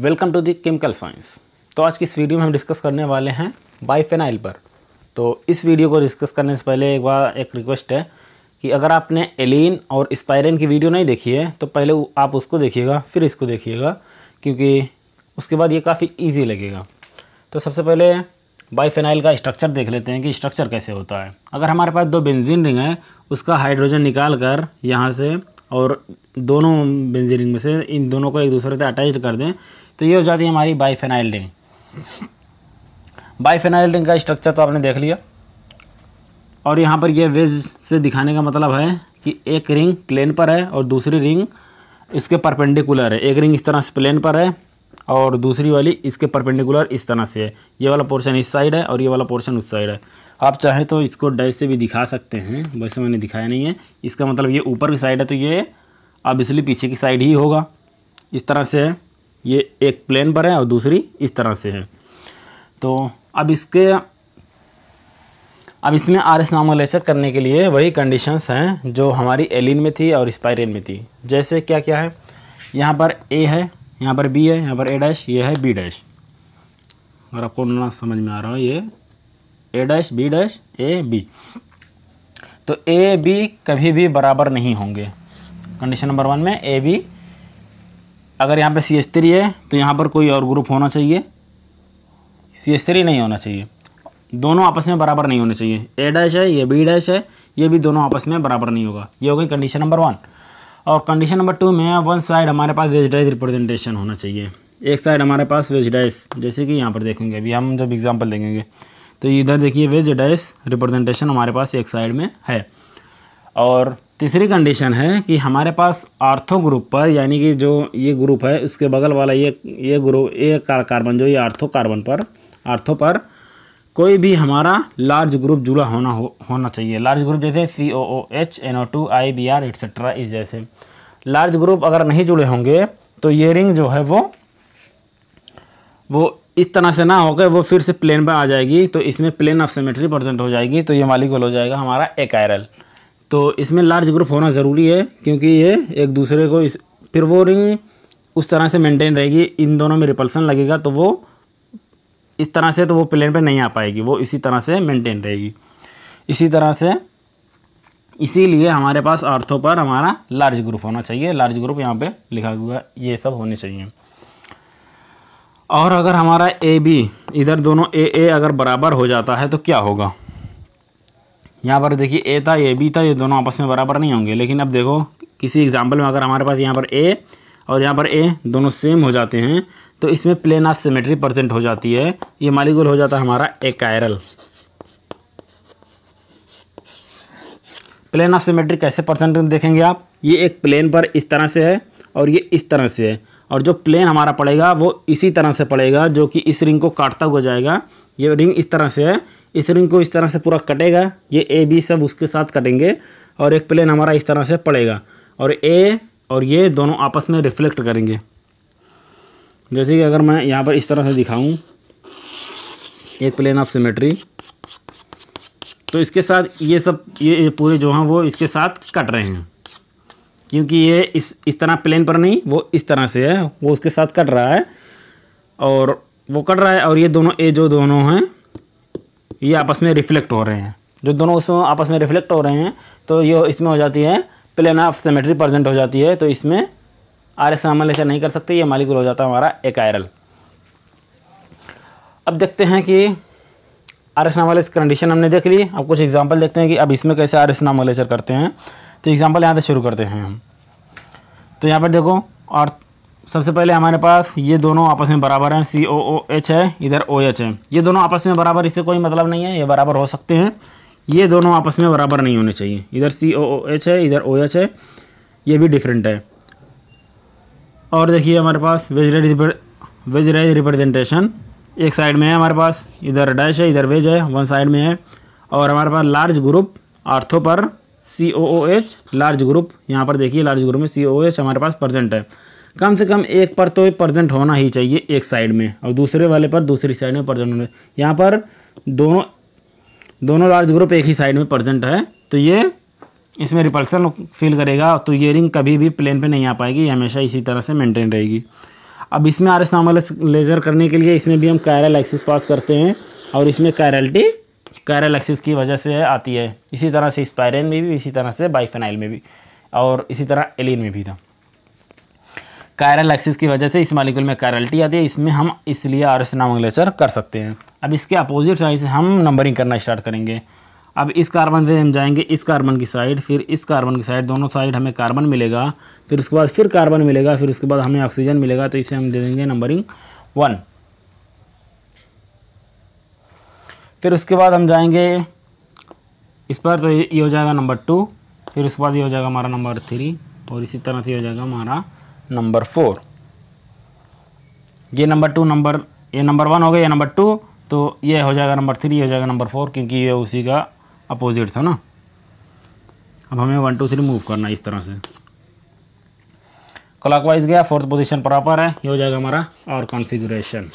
Welcome to the chemical science तो आज की इस वीडियो में हम डिस्कस करने वाले हैं बाईफेनाइल पर तो इस वीडियो को डिस्कस करने से पहले एक बार एक रिक्वेस्ट है कि अगर आपने एलिन और स्पायरन की वीडियो नहीं देखी है तो पहले आप उसको देखिएगा फिर इसको देखिएगा क्योंकि उसके बाद ये काफ़ी ईजी लगेगा तो सबसे पहले बाईफेनाइल का स्ट्रक्चर देख लेते हैं कि स्ट्रक्चर कैसे होता है अगर हमारे पास दो बेंजीन रिंग है उसका हाइड्रोजन निकाल कर यहाँ से और दोनों बेंजीन रिंग में से इन दोनों को एक दूसरे से अटैच कर दें तो ये हो जाती है हमारी बाईफेनाइल रिंग बाईफेनाइल रिंग का स्ट्रक्चर तो आपने देख लिया और यहाँ पर यह वेज से दिखाने का मतलब है कि एक रिंग प्लेन पर है और दूसरी रिंग इसके परपेंडिकुलर है एक रिंग इस तरह से प्लेन पर है और दूसरी वाली इसके परपेंडिकुलर इस तरह से है ये वाला पोर्शन इस साइड है और ये वाला पोर्शन उस साइड है आप चाहे तो इसको डैश से भी दिखा सकते हैं वैसे मैंने दिखाया नहीं है इसका मतलब ये ऊपर की साइड है तो ये अब इसलिए पीछे की साइड ही होगा इस तरह से है ये एक प्लेन पर है और दूसरी इस तरह से है तो अब इसके अब इसमें आर एस नॉर्मलाइजर करने के लिए वही कंडीशंस हैं जो हमारी एलिन में थी और स्पायरिन में थी जैसे क्या क्या है यहाँ पर ए है यहाँ पर बी है यहाँ पर ए डैश ये है बी डैश अगर आपको ना समझ में आ रहा हो ये A dash B dash A B तो ए बी कभी भी बराबर नहीं होंगे कंडीशन नंबर वन में ए बी अगर यहाँ पे सी एस थ्री है तो यहाँ पर कोई और ग्रुप होना चाहिए सी एस थ्री नहीं होना चाहिए दोनों आपस में बराबर नहीं होने चाहिए ए डैश है ये बी डैश है ये भी दोनों आपस में बराबर नहीं होगा ये हो गई कंडीशन नंबर वन और कंडीशन नंबर टू में वन साइड हमारे पास वेजडाइज रिप्रेजेंटेशन होना चाहिए एक साइड हमारे पास वेजडाइस जैसे कि यहाँ पर देखेंगे अभी हम जब एग्जाम्पल देखेंगे तो इधर देखिए वेजडाइस रिप्रेजेंटेशन हमारे पास एक साइड में है और तीसरी कंडीशन है कि हमारे पास आर्थो ग्रुप पर यानी कि जो ये ग्रुप है उसके बगल वाला ये ये ग्रुप ये कार्बन जो ये आर्थो कार्बन पर आर्थो पर कोई भी हमारा लार्ज ग्रुप जुड़ा होना हो होना चाहिए लार्ज ग्रुप जैसे C O O H N O two I B R etcetera इस जैसे लार्ज ग्रुप अगर नहीं जुड़े होंगे तो ये रिंग जो है वो वो इस तरह से ना होकर वो फिर से प्लेन पर आ जाएगी तो इसमें प्लेन ऑफ सिमेट्री प्रजेंट हो जाएगी तो ये मालिकल हो जाएगा हमारा एक आयरल तो इसमें लार्ज ग्रुप होना ज़रूरी है क्योंकि ये एक दूसरे को इस फिर वो रिंग उस तरह से मेंटेन रहेगी इन दोनों में रिपल्सन लगेगा तो वो इस तरह से तो वो प्लेन पे नहीं आ पाएगी वो इसी तरह से मेंटेन रहेगी इसी तरह से इसीलिए हमारे पास अर्थों पर हमारा लार्ज ग्रुप होना चाहिए लार्ज ग्रुप यहाँ पे लिखा हुआ ये सब होने चाहिए और अगर हमारा ए बी इधर दोनों ए ए अगर बराबर हो जाता है तो क्या होगा यहाँ पर देखिए ए था ए बी था ये दोनों आपस में बराबर नहीं होंगे लेकिन अब देखो किसी एग्जाम्पल में अगर हमारे पास यहाँ पर ए और यहाँ पर ए दोनों सेम हो जाते हैं तो इसमें प्लेन ऑफ सिमेट्री प्रजेंट हो जाती है ये मालिगुल हो जाता है हमारा एकायरल प्लेन ऑफ सिमेट्री कैसे प्रजेंट देखेंगे आप ये एक प्लेन पर इस तरह से है और ये इस तरह से है और जो प्लेन हमारा पड़ेगा वो इसी तरह से पड़ेगा जो कि इस रिंग को काटता हुआ जाएगा ये रिंग इस तरह से है इस रिंग को इस तरह से पूरा कटेगा ये ए बी सब उसके साथ कटेंगे और एक प्लेन हमारा इस तरह से पड़ेगा और ए और ये दोनों आपस में रिफ्लेक्ट करेंगे जैसे कि अगर मैं यहाँ पर इस तरह से दिखाऊं एक प्लेन ऑफ सिमेट्री तो इसके साथ ये सब ये पूरे जो हैं वो इसके साथ कट रहे हैं क्योंकि ये इस इस तरह प्लेन पर नहीं वो इस तरह से है वो उसके साथ कट रहा है और वो कट रहा है और ये दोनों ये जो दोनों हैं ये आपस में रिफ्लेक्ट हो रहे हैं जो दोनों उसमें आपस में रिफ्लेक्ट हो रहे हैं तो ये इसमें हो जाती है प्लेन ऑफ सिमेट्री प्रजेंट हो जाती है तो इसमें आर एस अमल ऐसा नहीं कर सकते ये मालिकुल हो जाता है हमारा आयरल अब देखते हैं कि आर एस नाम कंडीशन हमने देख ली अब कुछ एग्जाम्पल देखते हैं कि अब इसमें कैसे आर एस नाम करते हैं तो एग्ज़ाम्पल यहाँ से शुरू करते हैं हम तो यहाँ पर देखो और सबसे पहले हमारे पास ये दोनों आपस में बराबर हैं सी ओ ओ एच है इधर ओ एच है ये दोनों आपस में बराबर इससे कोई मतलब नहीं है ये बराबर हो सकते हैं ये दोनों आपस में बराबर नहीं होने चाहिए इधर सी ओ ओ एच है इधर ओ एच है ये भी डिफरेंट है और देखिए हमारे पास wedge dash wedge dash representation एक साइड में है हमारे पास इधर डैश है इधर वेज है वन साइड में है और हमारे पास लार्ज ग्रुप आर्थो पर C O O H large group यहाँ पर देखिए लार्ज ग्रुप में सी ओ एच हमारे पास प्रजेंट है कम से कम एक पर तो प्रजेंट होना ही चाहिए एक साइड में और दूसरे वाले पर दूसरी साइड में प्रजेंट होना यहाँ पर दोनों दोनों लार्ज ग्रुप एक ही साइड में प्रजेंट है तो ये इसमें रिपल्सन फील करेगा तो ये रिंग कभी भी प्लेन पे नहीं आ पाएगी हमेशा इसी तरह से मेंटेन रहेगी अब इसमें आर एस लेज़र करने के लिए इसमें भी हम कैरल एक्सिस पास करते हैं और इसमें कैरल्टी कैरल एक्सिस की वजह से आती है इसी तरह से स्पायरन में भी इसी तरह से बाईफेनाइल में भी और इसी तरह एलिन में भी था कायरल एक्सिस की वजह से इस मालिकल में कैरल्टी आती है इसमें हम इसलिए आर एस कर सकते हैं अब इसके अपोजिट साइड से हम नंबरिंग करना स्टार्ट करेंगे अब इस कार्बन से हम जाएंगे इस कार्बन की साइड फिर इस कार्बन की साइड दोनों साइड हमें कार्बन मिलेगा फिर उसके बाद फिर कार्बन मिलेगा फिर उसके बाद हमें ऑक्सीजन मिलेगा तो इसे हम दे देंगे नंबरिंग वन फिर उसके बाद हम जाएंगे इस पर तो ये हो जाएगा नंबर टू फिर उसके बाद ये हो जाएगा हमारा नंबर थ्री और इसी तरह से हो जाएगा हमारा नंबर फोर ये नंबर टू नंबर ये नंबर वन हो गया ये नंबर टू तो ये हो जाएगा नंबर थ्री हो जाएगा नंबर फोर क्योंकि ये उसी का अपोजिट था ना अब हमें वन टू थ्री मूव करना इस तरह से क्लॉकवाइज गया फोर्थ पोजीशन प्रॉपर है ये हो जाएगा हमारा और कॉन्फ़िगरेशन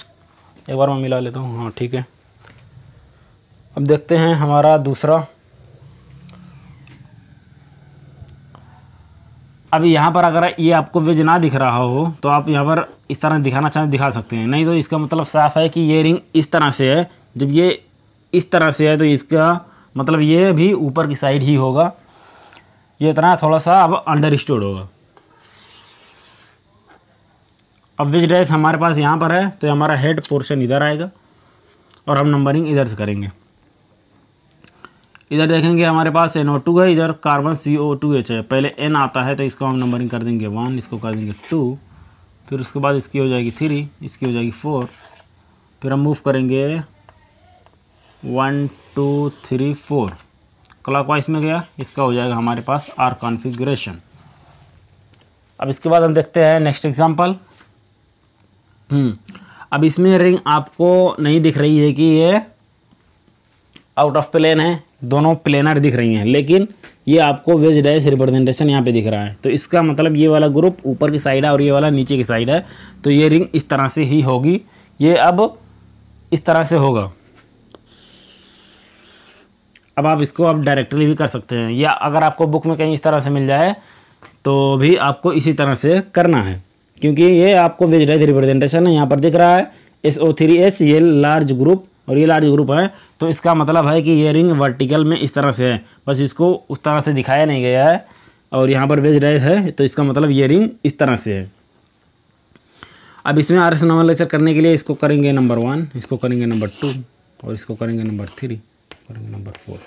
एक बार मैं मिला लेता हूँ हाँ ठीक है अब देखते हैं हमारा दूसरा अब यहाँ पर अगर ये आपको वेज ना दिख रहा हो तो आप यहाँ पर इस तरह दिखाना चाहें दिखा सकते हैं नहीं तो इसका मतलब साफ है कि ये रिंग इस तरह से है जब ये इस तरह से है तो इसका मतलब ये भी ऊपर की साइड ही होगा ये इतना थोड़ा सा अब अंडर स्टोर होगा अब विच ड्रेस हमारे पास यहाँ पर है तो हमारा हेड पोर्शन इधर आएगा और हम नंबरिंग इधर से करेंगे इधर देखेंगे हमारे पास एन ओ टू है इधर carbon C O two H है पहले एन आता है तो इसको हम नंबरिंग कर देंगे वन इसको कर देंगे टू फिर उसके बाद इसकी हो जाएगी थ्री इसकी हो जाएगी फोर फिर हम मूव करेंगे one two three four clockwise में गया इसका हो जाएगा हमारे पास आर कॉन्फिग्रेशन अब इसके बाद हम देखते हैं नेक्स्ट एग्जाम्पल हम्म, अब इसमें रिंग आपको नहीं दिख रही है कि ये आउट ऑफ प्लेन है दोनों प्लेनर दिख रही हैं लेकिन ये आपको वेज डैश रिप्रेजेंटेशन यहाँ पे दिख रहा है तो इसका मतलब ये वाला ग्रुप ऊपर की साइड है और ये वाला नीचे की साइड है तो ये रिंग इस तरह से ही होगी ये अब इस तरह से होगा अब आप इसको आप डायरेक्टली भी कर सकते हैं या अगर आपको बुक में कहीं इस तरह से मिल जाए तो भी आपको इसी तरह से करना है क्योंकि ये आपको विजुलाइज रिप्रेजेंटेशन है यहाँ पर दिख रहा है एस ओ थ्री एच ये लार्ज ग्रुप और ये लार्ज ग्रुप है तो इसका मतलब है कि ये रिंग वर्टिकल में इस तरह से है बस इसको उस तरह से दिखाया नहीं गया है और यहाँ पर वेज राइस है तो इसका मतलब ये रिंग इस तरह से है अब इसमें आर एस नॉमल लेक्चर करने के लिए इसको करेंगे नंबर वन इसको करेंगे नंबर टू और इसको करेंगे number three number four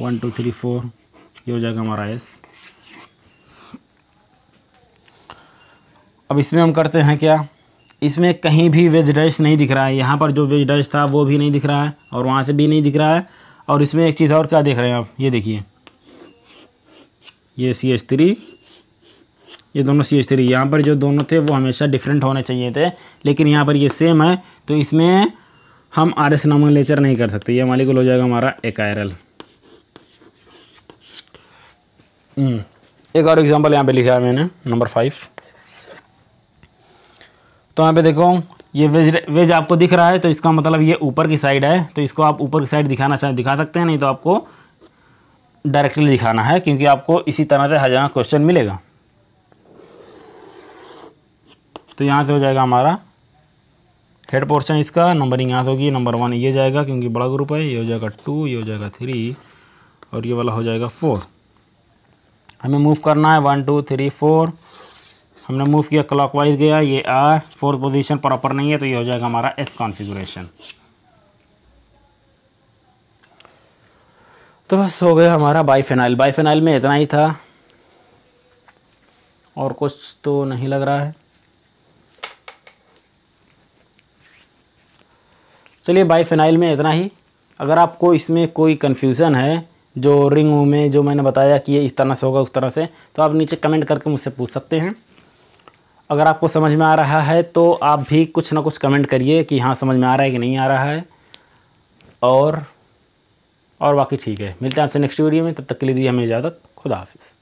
one two three four ये हो जाएगा हमारा एस अब इसमें हम करते हैं क्या इसमें कहीं भी वेज डैश नहीं दिख रहा है यहाँ पर जो वेज डैश था वो भी नहीं दिख रहा है और वहाँ से भी नहीं दिख रहा है और इसमें एक चीज़ और क्या देख रहे हैं आप ये देखिए ये सी एच थ्री ये दोनों सी एच थ्री यहाँ पर जो दोनों थे वो हमेशा डिफरेंट होने चाहिए थे लेकिन यहाँ पर ये सेम है तो इसमें हम आर एस लेचर नहीं कर सकते ये मालिकुल हो जाएगा हमारा एकायरल हम्म। एक और एग्जांपल यहाँ पे लिखा है मैंने नंबर फाइव तो यहाँ पे देखो ये वेज वेज आपको दिख रहा है तो इसका मतलब ये ऊपर की साइड है तो इसको आप ऊपर की साइड दिखाना चाहें दिखा सकते हैं नहीं तो आपको डायरेक्टली दिखाना है क्योंकि आपको इसी तरह से हर जगह क्वेश्चन मिलेगा तो यहाँ से हो जाएगा हमारा हेड पोर्शन इसका नंबरिंग यहाँ से होगी नंबर वन ये जाएगा क्योंकि बड़ा ग्रुप है ये हो जाएगा टू ये हो जाएगा थ्री और ये वाला हो जाएगा फोर हमें मूव करना है वन टू थ्री फोर हमने मूव किया क्लॉकवाइज गया ये आ फोर्थ पोजीशन प्रॉपर नहीं है तो ये हो जाएगा हमारा एस कॉन्फ़िगरेशन तो बस हो गया हमारा बाई बाईफेनाइल में इतना ही था और कुछ तो नहीं लग रहा है चलिए फिनाइल में इतना ही अगर आपको इसमें कोई कन्फ्यूज़न है जो रिंग में जो मैंने बताया कि ये इस तरह से होगा उस तरह से तो आप नीचे कमेंट करके मुझसे पूछ सकते हैं अगर आपको समझ में आ रहा है तो आप भी कुछ ना कुछ कमेंट करिए कि हाँ समझ में आ रहा है कि नहीं आ रहा है और और बाकी ठीक है मिलते हैं आपसे नेक्स्ट वीडियो में तब तक के लिए दी हमें इजाज़त खुदा हाफिज़